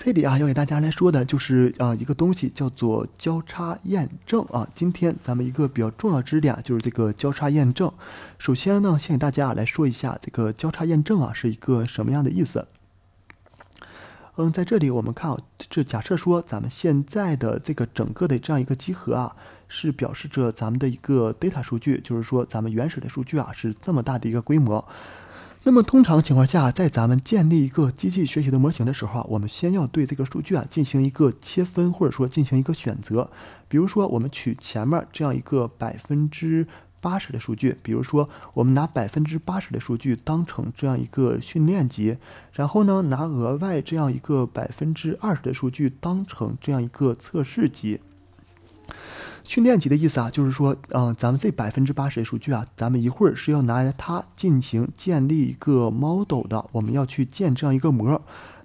这里啊，要给大家来说的就是啊一个东西叫做交叉验证啊。今天咱们一个比较重要知识点就是这个交叉验证。首先呢，先给大家来说一下这个交叉验证啊是一个什么样的意思。嗯，在这里我们看，啊，这假设说咱们现在的这个整个的这样一个集合啊，是表示着咱们的一个 data 数据，就是说咱们原始的数据啊是这么大的一个规模。那么通常情况下，在咱们建立一个机器学习的模型的时候啊，我们先要对这个数据啊进行一个切分，或者说进行一个选择。比如说，我们取前面这样一个百分之八十的数据，比如说我们拿百分之八十的数据当成这样一个训练集，然后呢，拿额外这样一个百分之二十的数据当成这样一个测试集。训练集的意思啊，就是说，嗯，咱们这百分之八十的数据啊，咱们一会儿是要拿它进行建立一个 model 的，我们要去建这样一个模。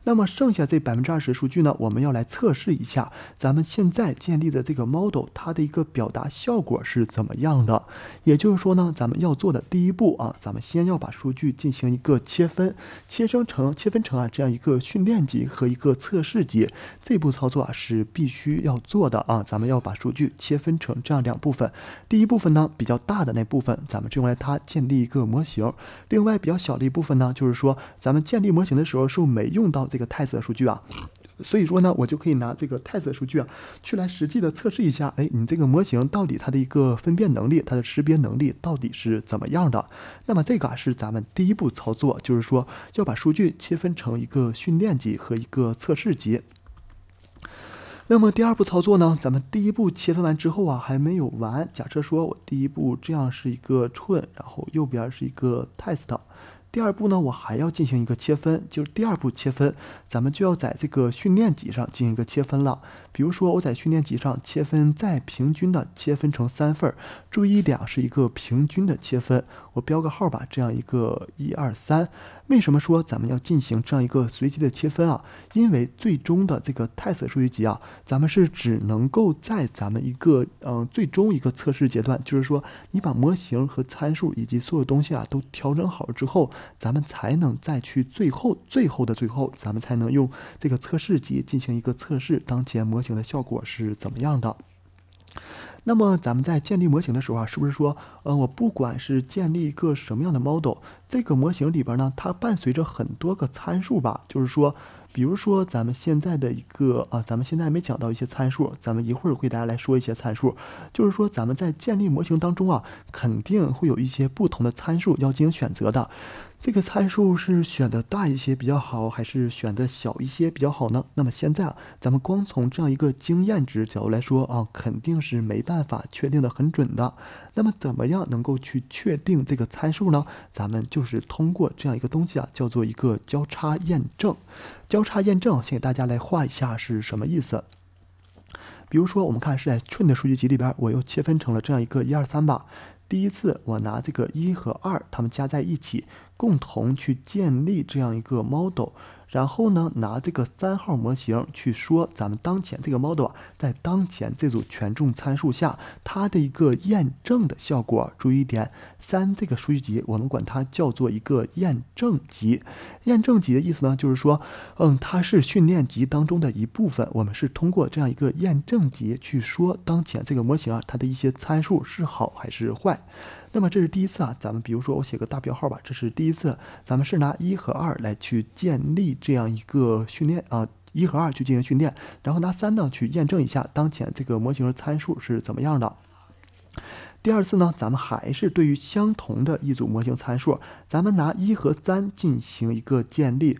那么剩下这百分之二十的数据呢？我们要来测试一下咱们现在建立的这个 model 它的一个表达效果是怎么样的。也就是说呢，咱们要做的第一步啊，咱们先要把数据进行一个切分、切生成、切分成啊这样一个训练集和一个测试集。这步操作啊是必须要做的啊。咱们要把数据切分成这样两部分，第一部分呢比较大的那部分，咱们用来它建立一个模型；另外比较小的一部分呢，就是说咱们建立模型的时候是没用到。这个 test 数据啊，所以说呢，我就可以拿这个 test 数据啊，去来实际的测试一下，哎，你这个模型到底它的一个分辨能力，它的识别能力到底是怎么样的？那么这个啊是咱们第一步操作，就是说要把数据切分成一个训练级和一个测试级。那么第二步操作呢，咱们第一步切分完之后啊，还没有完。假设说我第一步这样是一个 train，然后右边是一个 test。第二步呢，我还要进行一个切分，就是第二步切分，咱们就要在这个训练集上进行一个切分了。比如说，我在训练集上切分，再平均的切分成三份儿。注意一点，是一个平均的切分。我标个号吧，这样一个一二三。为什么说咱们要进行这样一个随机的切分啊？因为最终的这个 test 数据集啊，咱们是只能够在咱们一个嗯最终一个测试阶段，就是说你把模型和参数以及所有东西啊都调整好之后，咱们才能再去最后最后的最后，咱们才能用这个测试集进行一个测试，当前模型的效果是怎么样的。那么咱们在建立模型的时候啊，是不是说，呃，我不管是建立一个什么样的 model，这个模型里边呢，它伴随着很多个参数吧。就是说，比如说咱们现在的一个啊，咱们现在没讲到一些参数，咱们一会儿会大家来说一些参数。就是说，咱们在建立模型当中啊，肯定会有一些不同的参数要进行选择的。这个参数是选的大一些比较好，还是选的小一些比较好呢？那么现在啊，咱们光从这样一个经验值角度来说啊，肯定是没办法确定的很准的。那么怎么样能够去确定这个参数呢？咱们就是通过这样一个东西啊，叫做一个交叉验证。交叉验证，先给大家来画一下是什么意思。比如说，我们看是在训的数据集里边，我又切分成了这样一个一二三吧。第一次，我拿这个一和二，它们加在一起，共同去建立这样一个 model。然后呢，拿这个三号模型去说咱们当前这个 model 在当前这组权重参数下它的一个验证的效果。注意一点，三这个数据集我们管它叫做一个验证集。验证集的意思呢，就是说，嗯，它是训练集当中的一部分。我们是通过这样一个验证集去说当前这个模型啊，它的一些参数是好还是坏。那么这是第一次啊，咱们比如说我写个大标号吧，这是第一次，咱们是拿一和二来去建立这样一个训练啊，一和二去进行训练，然后拿三呢去验证一下当前这个模型的参数是怎么样的。第二次呢，咱们还是对于相同的一组模型参数，咱们拿一和三进行一个建立，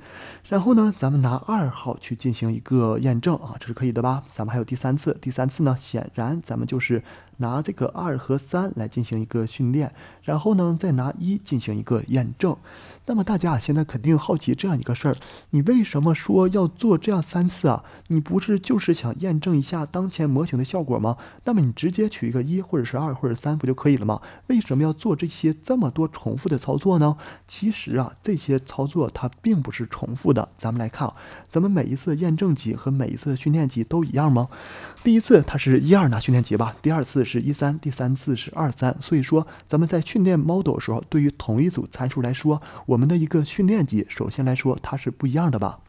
然后呢，咱们拿二号去进行一个验证啊，这是可以的吧？咱们还有第三次，第三次呢，显然咱们就是。拿这个二和三来进行一个训练，然后呢再拿一进行一个验证。那么大家现在肯定好奇这样一个事儿：你为什么说要做这样三次啊？你不是就是想验证一下当前模型的效果吗？那么你直接取一个一或者是二或者三不就可以了吗？为什么要做这些这么多重复的操作呢？其实啊，这些操作它并不是重复的。咱们来看，咱们每一次验证集和每一次训练集都一样吗？第一次它是一二拿训练集吧，第二次是一三，第三次是二三，所以说咱们在训练 model 时候，对于同一组参数来说，我们的一个训练集，首先来说它是不一样的吧。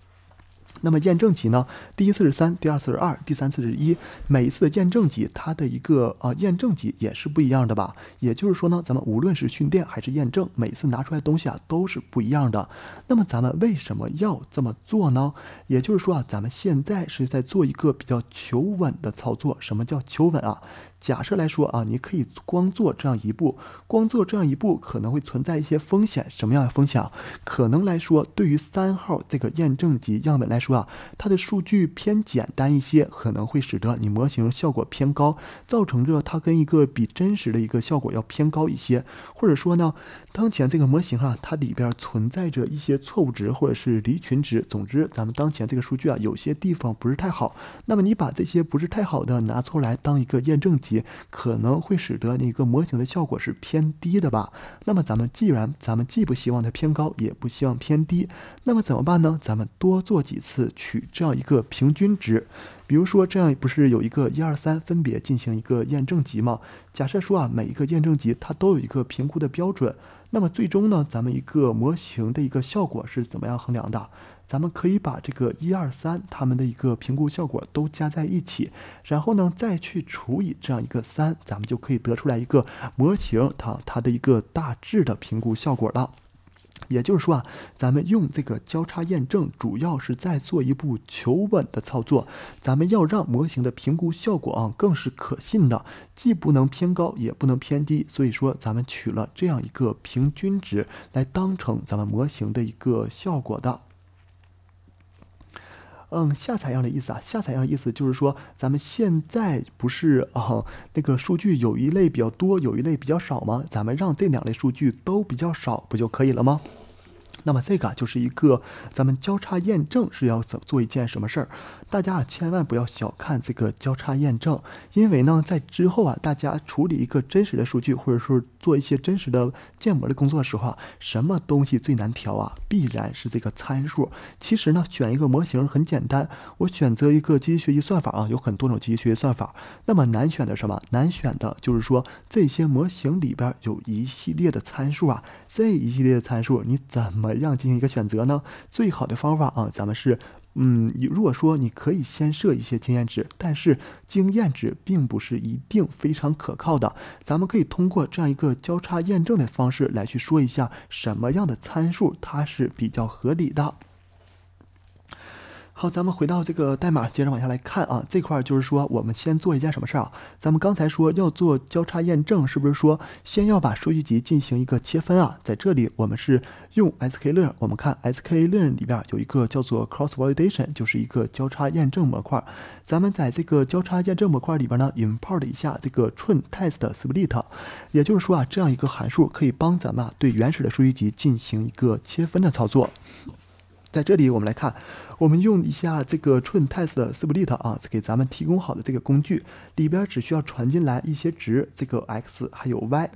那么验证集呢？第一次是三，第二次是二，第三次是一。每一次的验证集，它的一个啊验证集也是不一样的吧？也就是说呢，咱们无论是训练还是验证，每次拿出来东西啊都是不一样的。那么咱们为什么要这么做呢？也就是说啊，咱们现在是在做一个比较求稳的操作。什么叫求稳啊？假设来说啊，你可以光做这样一步，光做这样一步可能会存在一些风险。什么样的风险？可能来说，对于三号这个验证集样本来说。说啊，它的数据偏简单一些，可能会使得你模型效果偏高，造成着它跟一个比真实的一个效果要偏高一些。或者说呢，当前这个模型啊，它里边存在着一些错误值或者是离群值。总之，咱们当前这个数据啊，有些地方不是太好。那么你把这些不是太好的拿出来当一个验证集，可能会使得你一个模型的效果是偏低的吧？那么咱们既然咱们既不希望它偏高，也不希望偏低，那么怎么办呢？咱们多做几次。取这样一个平均值，比如说这样不是有一个一二三分别进行一个验证集吗？假设说啊每一个验证集它都有一个评估的标准，那么最终呢咱们一个模型的一个效果是怎么样衡量的？咱们可以把这个一二三它们的一个评估效果都加在一起，然后呢再去除以这样一个三，咱们就可以得出来一个模型它它的一个大致的评估效果了。也就是说啊，咱们用这个交叉验证，主要是在做一步求稳的操作。咱们要让模型的评估效果啊，更是可信的，既不能偏高，也不能偏低。所以说，咱们取了这样一个平均值来当成咱们模型的一个效果的。嗯，下采样的意思啊，下采样的意思就是说，咱们现在不是啊，那个数据有一类比较多，有一类比较少吗？咱们让这两类数据都比较少，不就可以了吗？那么这个就是一个，咱们交叉验证是要做做一件什么事儿？大家啊，千万不要小看这个交叉验证，因为呢，在之后啊，大家处理一个真实的数据，或者说。做一些真实的建模的工作的时候啊，什么东西最难调啊？必然是这个参数。其实呢，选一个模型很简单，我选择一个机器学习算法啊，有很多种机器学习算法。那么难选的什么？难选的就是说这些模型里边有一系列的参数啊，这一系列的参数你怎么样进行一个选择呢？最好的方法啊，咱们是。嗯，你如果说你可以先设一些经验值，但是经验值并不是一定非常可靠的。咱们可以通过这样一个交叉验证的方式来去说一下什么样的参数它是比较合理的。好，咱们回到这个代码，接着往下来看啊。这块就是说，我们先做一件什么事儿啊？咱们刚才说要做交叉验证，是不是说先要把数据集进行一个切分啊？在这里，我们是用 sklearn，我们看 sklearn 里边有一个叫做 cross validation，就是一个交叉验证模块。咱们在这个交叉验证模块里边呢，import 一下这个 train_test_split，也就是说啊，这样一个函数可以帮咱们对原始的数据集进行一个切分的操作。在这里，我们来看，我们用一下这个 trintest split 啊，给咱们提供好的这个工具，里边只需要传进来一些值，这个 x 还有 y。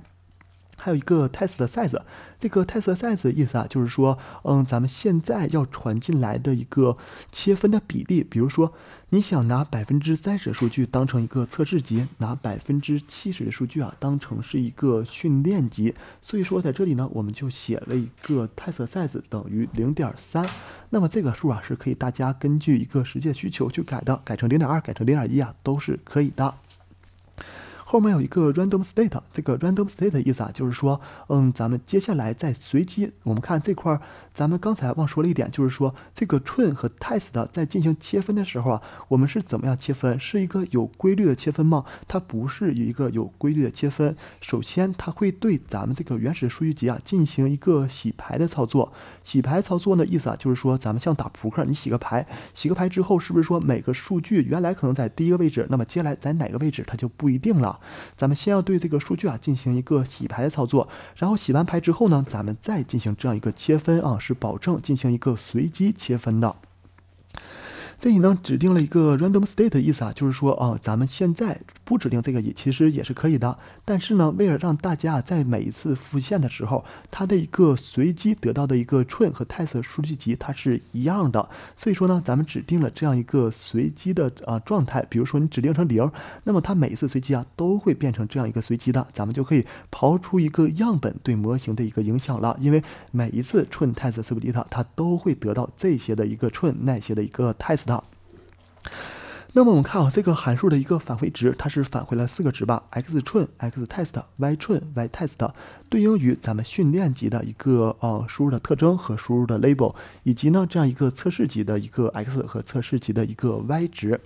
还有一个 test size，这个 test size 的意思啊，就是说，嗯，咱们现在要传进来的一个切分的比例，比如说你想拿百分之三十数据当成一个测试集，拿百分之七十的数据啊当成是一个训练集，所以说在这里呢，我们就写了一个 test size 等于零点三，那么这个数啊是可以大家根据一个实际需求去改的，改成零点二，改成零点一啊都是可以的。后面有一个 random state，这个 random state 的意思啊，就是说，嗯，咱们接下来再随机。我们看这块，咱们刚才忘说了一点，就是说，这个 train 和 test 的在进行切分的时候啊，我们是怎么样切分？是一个有规律的切分吗？它不是一个有规律的切分。首先，它会对咱们这个原始数据集啊进行一个洗牌的操作。洗牌操作呢，意思啊，就是说，咱们像打扑克，你洗个牌，洗个牌之后，是不是说每个数据原来可能在第一个位置，那么接下来在哪个位置它就不一定了？咱们先要对这个数据啊进行一个洗牌的操作，然后洗完牌之后呢，咱们再进行这样一个切分啊，是保证进行一个随机切分的。这里呢指定了一个 random_state，意思啊就是说啊，咱们现在。不指定这个也其实也是可以的，但是呢，为了让大家在每一次复现的时候，它的一个随机得到的一个寸和泰斯数据集它是一样的，所以说呢，咱们指定了这样一个随机的啊状态，比如说你指定成零，那么它每一次随机啊都会变成这样一个随机的，咱们就可以刨出一个样本对模型的一个影响了，因为每一次寸泰斯数据集它都会得到这些的一个寸那些的一个泰斯的。那么我们看啊，这个函数的一个返回值，它是返回了四个值吧？x train、x test、y train、y test，对应于咱们训练集的一个呃输入的特征和输入的 label，以及呢这样一个测试集的一个 x 和测试集的一个 y 值。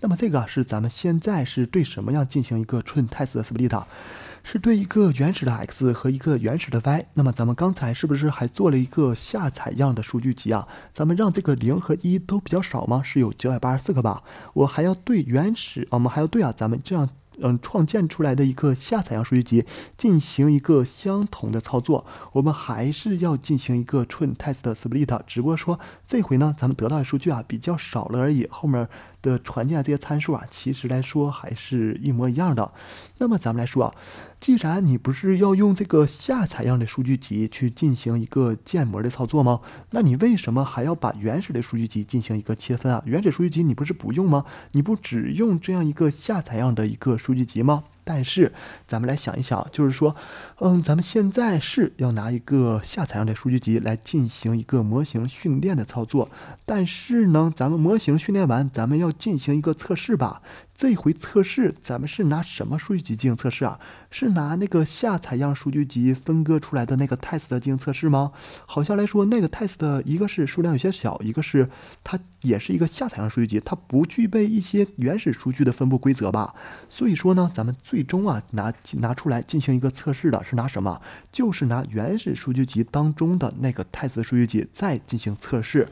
那么这个是咱们现在是对什么样进行一个 train-test-split 是对一个原始的 x 和一个原始的 y，那么咱们刚才是不是还做了一个下采样的数据集啊？咱们让这个零和一都比较少吗？是有九百八十四个吧？我还要对原始，我们还要对啊，咱们这样嗯创建出来的一个下采样数据集进行一个相同的操作，我们还是要进行一个 train test split，只不过说这回呢，咱们得到的数据啊比较少了而已，后面。的传进来这些参数啊，其实来说还是一模一样的。那么咱们来说啊，既然你不是要用这个下采样的数据集去进行一个建模的操作吗？那你为什么还要把原始的数据集进行一个切分啊？原始数据集你不是不用吗？你不只用这样一个下采样的一个数据集吗？但是，咱们来想一想，就是说，嗯，咱们现在是要拿一个下采样的数据集来进行一个模型训练的操作。但是呢，咱们模型训练完，咱们要进行一个测试吧。这回测试，咱们是拿什么数据集进行测试啊？是拿那个下采样数据集分割出来的那个 test 进行测试吗？好像来说，那个 test 一个是数量有些小，一个是它也是一个下采样数据集，它不具备一些原始数据的分布规则吧？所以说呢，咱们最终啊拿拿出来进行一个测试的是拿什么？就是拿原始数据集当中的那个 test 数据集再进行测试。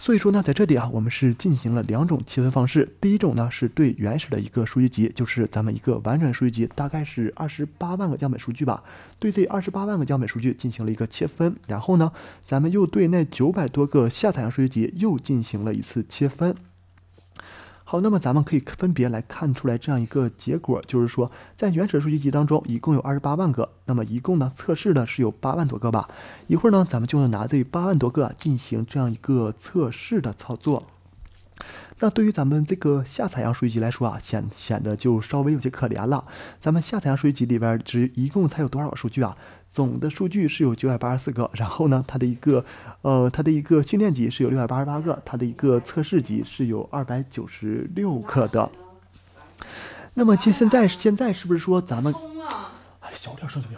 所以说呢，在这里啊，我们是进行了两种切分方式。第一种呢，是对原始的一个数据集，就是咱们一个完整数据集，大概是二十八万个样本数据吧。对这二十八万个样本数据进行了一个切分，然后呢，咱们又对那九百多个下载量数据集又进行了一次切分。好，那么咱们可以分别来看出来这样一个结果，就是说，在原始数据集当中，一共有二十八万个，那么一共呢测试的是有八万多个吧。一会儿呢，咱们就拿这八万多个进行这样一个测试的操作。那对于咱们这个下采样数据集来说啊，显显得就稍微有些可怜了。咱们下采样数据集里边只一共才有多少个数据啊？总的数据是有九百八十四个。然后呢，它的一个呃，它的一个训练集是有六百八十八个，它的一个测试集是有二百九十六个的。那么现现在现在是不是说咱们小点声就行？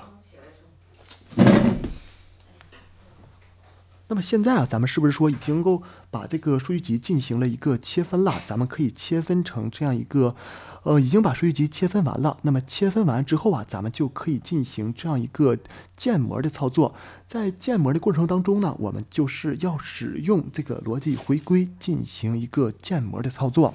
那么现在啊，咱们是不是说已经够把这个数据集进行了一个切分了？咱们可以切分成这样一个，呃，已经把数据集切分完了。那么切分完之后啊，咱们就可以进行这样一个建模的操作。在建模的过程当中呢，我们就是要使用这个逻辑回归进行一个建模的操作。